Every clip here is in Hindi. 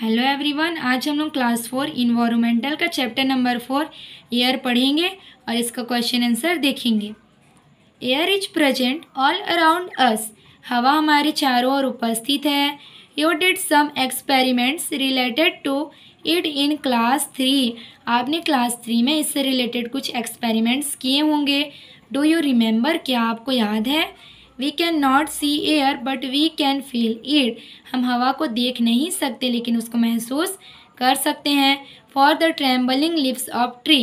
हेलो एवरीवन आज हम लोग क्लास फोर इन्वायरमेंटल का चैप्टर नंबर फोर एयर पढ़ेंगे और इसका क्वेश्चन आंसर देखेंगे air is present all around us हवा हमारे चारों ओर उपस्थित है you did some experiments related to it in class three आपने क्लास थ्री में इससे रिलेटेड कुछ एक्सपेरिमेंट्स किए होंगे डू यू रिमेंबर क्या आपको याद है we can not see air but we can feel it हम हवा को देख नहीं सकते लेकिन उसको महसूस कर सकते हैं for the trembling leaves of tree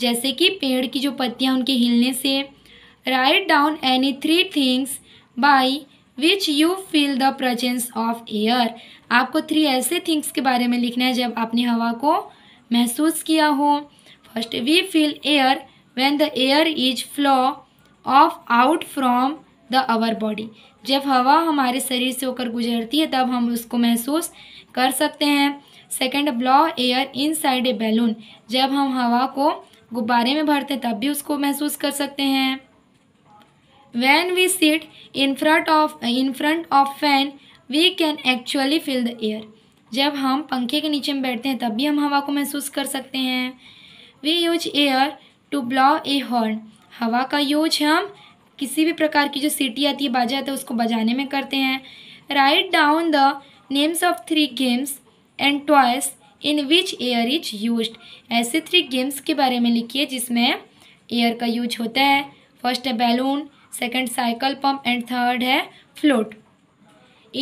जैसे कि पेड़ की जो पत्तियाँ उनके हिलने से write down any three things by which you feel the presence of air आपको थ्री ऐसे थिंग्स के बारे में लिखना है जब आपने हवा को महसूस किया हो first we feel air when the air is flow of out from the our body जब हवा हमारे शरीर से होकर गुजरती है तब हम उसको महसूस कर सकते हैं second blow air inside a balloon जब हम हवा को गुब्बारे में भरते हैं तब भी उसको महसूस कर सकते हैं when we sit in front of in front of fan we can actually feel the air जब हम पंखे के नीचे में बैठते हैं तब भी हम हवा को महसूस कर सकते हैं we use air to blow a horn हवा का यूज हम किसी भी प्रकार की जो सीटी आती है बाजा आता है उसको बजाने में करते हैं write down the names of three games and toys in which air is use ऐसे थ्री गेम्स के बारे में लिखिए जिसमें एयर का यूज होता है फर्स्ट है balloon second cycle pump and third है flute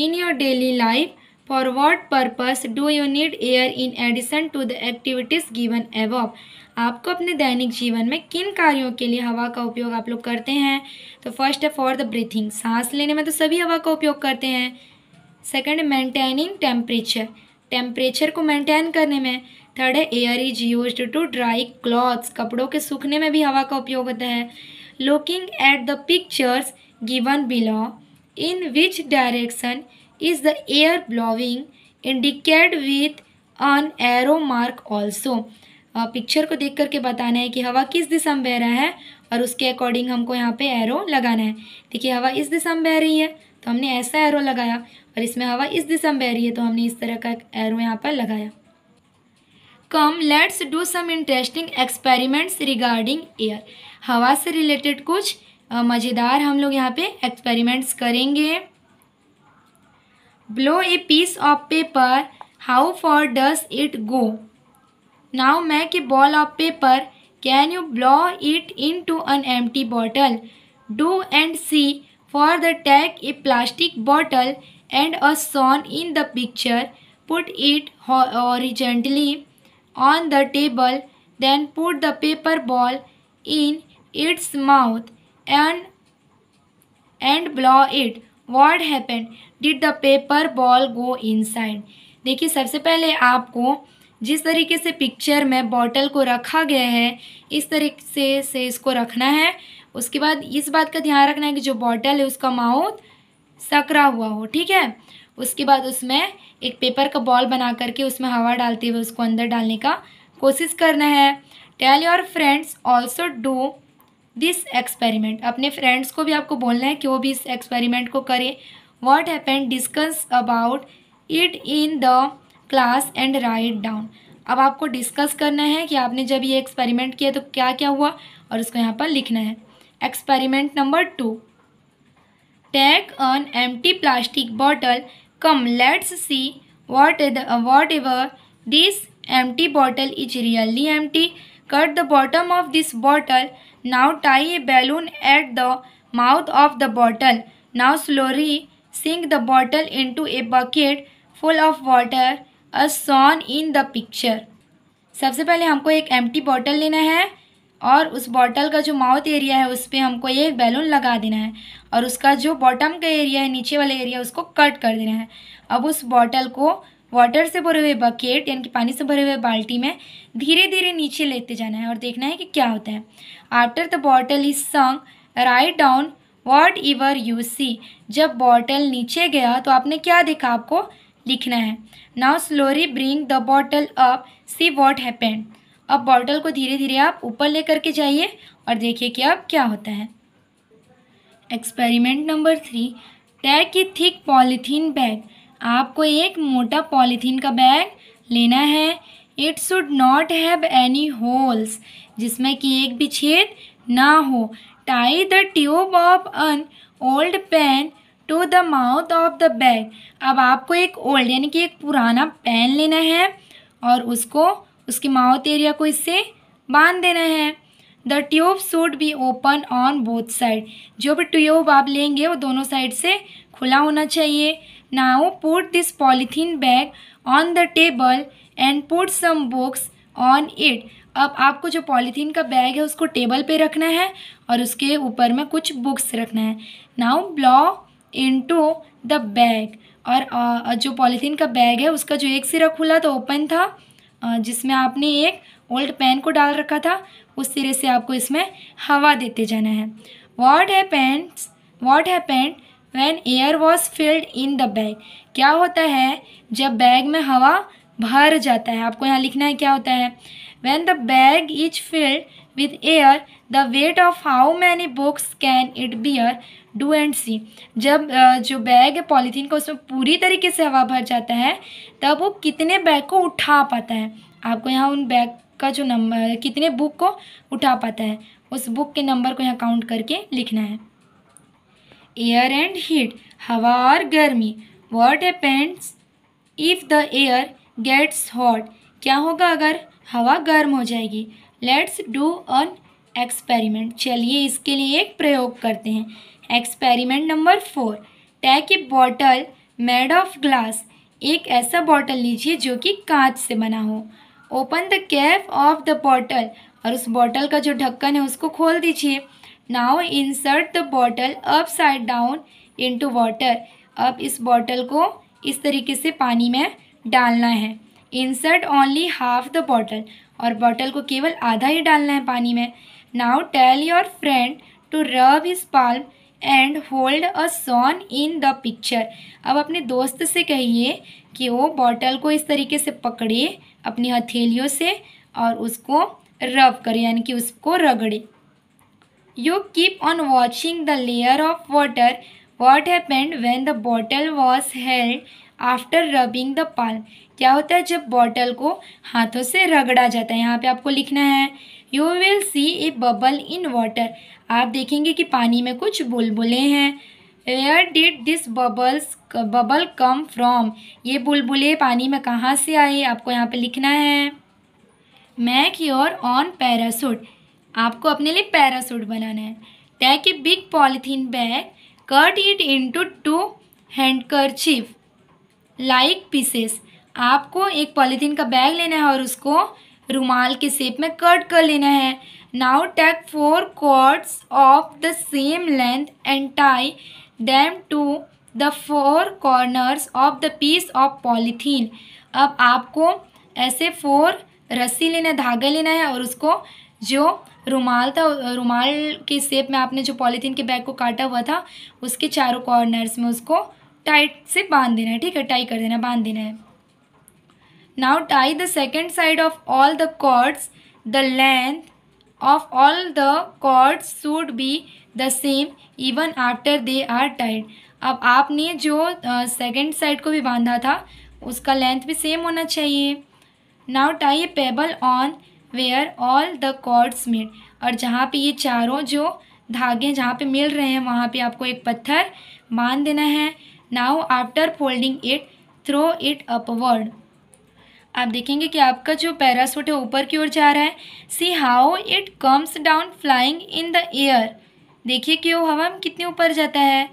in your daily life for what purpose do you need air in addition to the activities given above आपको अपने दैनिक जीवन में किन कार्यों के लिए हवा का उपयोग आप लोग करते हैं तो फर्स्ट है फॉर द ब्रीथिंग सांस लेने में तो सभी हवा का उपयोग करते हैं सेकंड मेंटेनिंग टेम्परेचर टेम्परेचर को मेंटेन करने में थर्ड है air is used to dry clothes कपड़ों के सूखने में भी हवा का उपयोग होता है looking at the pictures given below in which direction is the air blowing indicate with an arrow mark also picture को देख करके बताना है कि हवा किस दिशा में बह रहा है और उसके अकॉर्डिंग हमको यहाँ पे एरो लगाना है देखिए हवा इस दिशा में बह रही है तो हमने ऐसा एरो लगाया और इसमें हवा इस दिशा में बह रही है तो हमने इस तरह का एरो यहाँ पर लगाया come let's do some interesting experiments regarding air हवा से रिलेटेड कुछ मज़ेदार हम लोग यहाँ पे एक्सपेरिमेंट्स करेंगे blow a piece of paper how far does it go now make a ball of paper can you blow it into an empty bottle do and see for the take a plastic bottle and as shown in the picture put it horizontally on the table then put the paper ball in its mouth and and blow it what happen did the paper ball go in inside देखिए सबसे पहले आपको जिस तरीके से पिक्चर में बॉटल को रखा गया है इस तरीके से, से इसको रखना है उसके बाद इस बात का ध्यान रखना है कि जो बॉटल है उसका माउथ सकरा हुआ हो ठीक है उसके बाद उसमें एक पेपर का बॉल बना करके उसमें हवा डालते हुए उसको अंदर डालने का कोशिश करना है tell your friends also do this experiment अपने फ्रेंड्स को भी आपको बोलना है कि वो भी इस एक्सपेरिमेंट को करें what happen discuss about it in the class and write down अब आपको डिस्कस करना है कि आपने जब ये एक्सपेरिमेंट किया तो क्या क्या हुआ और उसको यहाँ पर लिखना है experiment number two take an empty plastic bottle come let's see what whatever this empty bottle is really empty cut the bottom of this bottle now tie a balloon at the mouth of the bottle now slowly sink the bottle into a bucket full of water as shown in the picture सबसे पहले हमको एक एम्प्टी बॉटल लेना है और उस बॉटल का जो माउथ एरिया है उस पर हमको ये बैलून लगा देना है और उसका जो बॉटम का एरिया है नीचे वाला एरिया उसको कट कर देना है अब उस बॉटल को वाटर से भरे हुए बकेट यानी कि पानी से भरे हुए बाल्टी में धीरे धीरे नीचे लेते जाना है और देखना है कि क्या होता है after the bottle is sunk write down whatever you see जब बॉटल नीचे गया तो आपने क्या देखा आपको लिखना है now slowly bring the bottle up see what happened अब बॉटल को धीरे धीरे आप ऊपर ले करके जाइए और देखिए कि अब क्या होता है एक्सपेरिमेंट नंबर थ्री टैग की थिक पॉलीथीन बैग आपको एक मोटा पॉलीथीन का बैग लेना है it should not have any holes जिसमें कि एक भी छेद ना हो tie the tube of an old pen to the mouth of the bag अब आपको एक ओल्ड यानी कि एक पुराना पेन लेना है और उसको उसके माउथ एरिया को इससे बांध देना है the tube should be open on both side जो भी ट्यूब आप लेंगे वो दोनों साइड से खुला होना चाहिए now put this polythene bag on the table and put some books on it अब आपको जो पॉलीथीन का बैग है उसको टेबल पे रखना है और उसके ऊपर में कुछ बुक्स रखना है now blow into the bag और जो पॉलीथीन का बैग है उसका जो एक सिरा खुला तो ओपन था जिसमें आपने एक ओल्ड पेन को डाल रखा था उस सिरे से आपको इसमें हवा देते जाना है वॉट है पेंट्स वॉट है happened when air was filled in the bag क्या होता है जब बैग में हवा भर जाता है आपको यहाँ लिखना है क्या होता है when the bag is filled with air the weight of how many books can it bear do and see जब जो बैग है पॉलीथीन का उसमें पूरी तरीके से हवा भर जाता है तब वो कितने बैग को उठा पाता है आपको यहाँ उन बैग का जो नंबर कितने बुक को उठा पाता है उस बुक के नंबर को यहाँ काउंट करके लिखना है एयर एंड हीट हवा और गर्मी what happens if the air gets hot क्या होगा अगर हवा गर्म हो जाएगी लेट्स डू अन एक्सपेरिमेंट चलिए इसके लिए एक प्रयोग करते हैं experiment number four take a bottle made of glass एक ऐसा बॉटल लीजिए जो कि कांच से बना हो open the cap of the bottle और उस बॉटल का जो ढक्कन है उसको खोल दीजिए now insert the bottle upside down into water अब इस बॉटल को इस तरीके से पानी में डालना है insert only half the bottle और बॉटल को केवल आधा ही डालना है पानी में now tell your friend to rub his palm and hold as shown in the picture अब अपने दोस्त से कहिए कि वो बॉटल को इस तरीके से पकड़े अपनी हथेलियों से और उसको रब करे यानी कि उसको रगड़े you keep on watching the layer of water what happened when the bottle was held after rubbing the palm क्या होता है जब बॉटल को हाथों से रगड़ा जाता है यहाँ पे आपको लिखना है you will see a bubble in water आप देखेंगे कि पानी में कुछ बुलबुलें हैं where did this bubbles bubble come from ये बुलबुलें पानी में कहाँ से आई आपको यहाँ पे लिखना है मैक योर ऑन पैरासूट आपको अपने लिए पैरासूट बनाना है take a big polythene bag cut it into two handkerchief like pieces आपको एक पॉलीथीन का बैग लेना है और उसको रुमाल के शेप में कट कर लेना है now take four cords of the same length and tie them to the four corners of the piece of polythene अब आपको ऐसे फोर रस्सी लेना धागा लेना है और उसको जो रुमाल था रुमाल के शेप में आपने जो पॉलीथीन के बैग को काटा हुआ था उसके चारों कॉर्नर्स में उसको टाइट से बांध देना है ठीक है टाई कर देना बांध देना है now tie the second side of all the cords the length of all the cords should be the same even after they are tied अब आपने जो सेकेंड uh, साइड को भी बांधा था उसका लेंथ भी सेम होना चाहिए now tie pebble on where all the cords meet और जहाँ पे ये चारों जो धागे जहाँ पे मिल रहे हैं वहाँ पे आपको एक पत्थर बांध देना है now after folding it throw it upward आप देखेंगे कि आपका जो पैरासूट है ऊपर की ओर जा रहा है see how it comes down flying in the air देखिए कि वो हवा में कितने ऊपर जाता है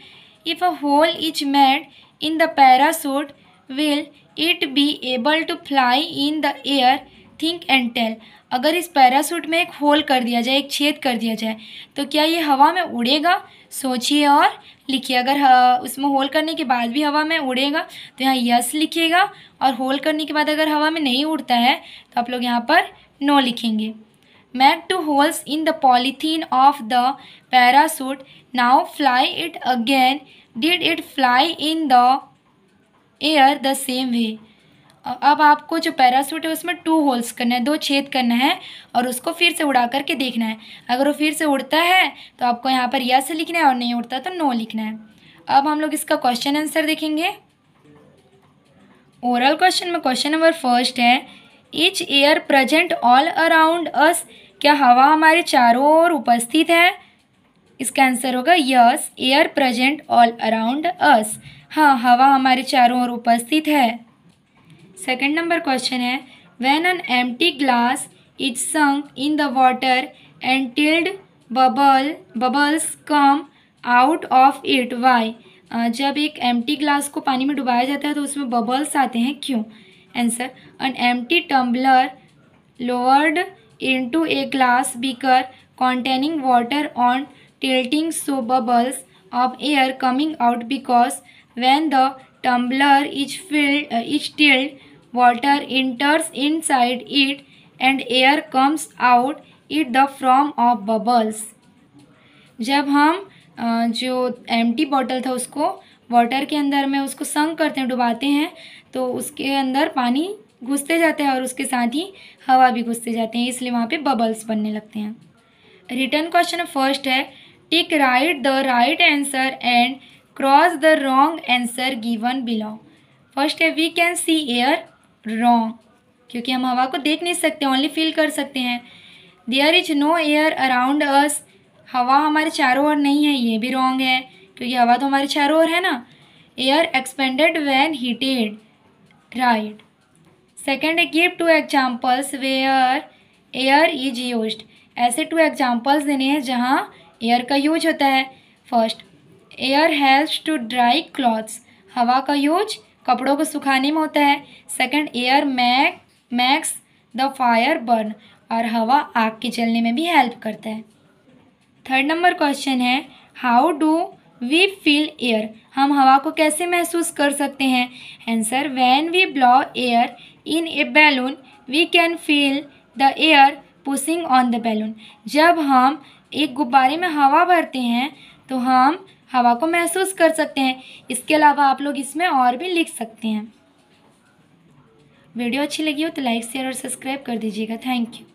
if a hole is made in the parachute will it be able to fly in the air think and tell अगर इस पैरासूट में एक होल कर दिया जाए एक छेद कर दिया जाए तो क्या ये हवा में उड़ेगा सोचिए और लिखिए अगर हाँ, उसमें होल करने के बाद भी हवा में उड़ेगा तो यहाँ यस लिखिएगा और होल करने के बाद अगर हवा में नहीं उड़ता है तो आप लोग यहाँ पर नो लिखेंगे make two holes in the polythene of the parachute now fly it again did it fly in the air the same way अब आपको जो पैरासूट है उसमें टू होल्स करना है दो छेद करना है और उसको फिर से उड़ा करके देखना है अगर वो फिर से उड़ता है तो आपको यहाँ पर यस लिखना है और नहीं उड़ता तो नो लिखना है अब हम लोग इसका क्वेश्चन आंसर देखेंगे ओरल क्वेश्चन में क्वेश्चन नंबर फर्स्ट है is air present all around us क्या हवा हमारे चारों ओर उपस्थित है इसका आंसर होगा yes air present all around us हाँ हवा हमारे चारों ओर उपस्थित है सेकेंड नंबर क्वेश्चन है when an empty glass is sunk in the water and tilted bubble bubbles come out of it why जब एक एम टी ग्लास को पानी में डुबाया जाता है तो उसमें बबल्स आते हैं क्यों answer an empty tumbler lowered to a glass beaker containing water on tilting so bubbles of air coming out because when the tumbler is filled is tilted water enters inside it and air comes out in the form of bubbles जब हम जो एम टी बॉटल था उसको वाटर के अंदर में उसको संग करते हैं डुबाते हैं तो उसके अंदर पानी घुसते जाते हैं और उसके साथ ही हवा भी घुसते जाते हैं इसलिए वहाँ पे बबल्स बनने लगते हैं रिटर्न क्वेश्चन फर्स्ट है tick right the right answer and cross the wrong answer given below first है we can see air wrong क्योंकि हम हवा को देख नहीं सकते ओनली फील कर सकते हैं there is no air around us हवा हमारे चारों ओर नहीं है ये भी रॉन्ग है क्योंकि हवा तो हमारे चारों ओर है ना air expanded when heated right second give two examples where air is use ऐसे टू एग्जाम्पल्स देने हैं जहाँ एयर का यूज होता है first air helps to dry clothes हवा का यूज कपड़ों को सुखाने में होता है second air make makes the fire burn और हवा आग के जलने में भी हेल्प करता है थर्ड नंबर क्वेश्चन है how do we feel air हम हवा को कैसे महसूस कर सकते हैं answer when we blow air in a balloon we can feel the air pushing on the balloon जब हम एक गुब्बारे में हवा भरते हैं तो हम हवा को महसूस कर सकते हैं इसके अलावा आप लोग इसमें और भी लिख सकते हैं वीडियो अच्छी लगी हो तो लाइक शेयर और सब्सक्राइब कर दीजिएगा थैंक यू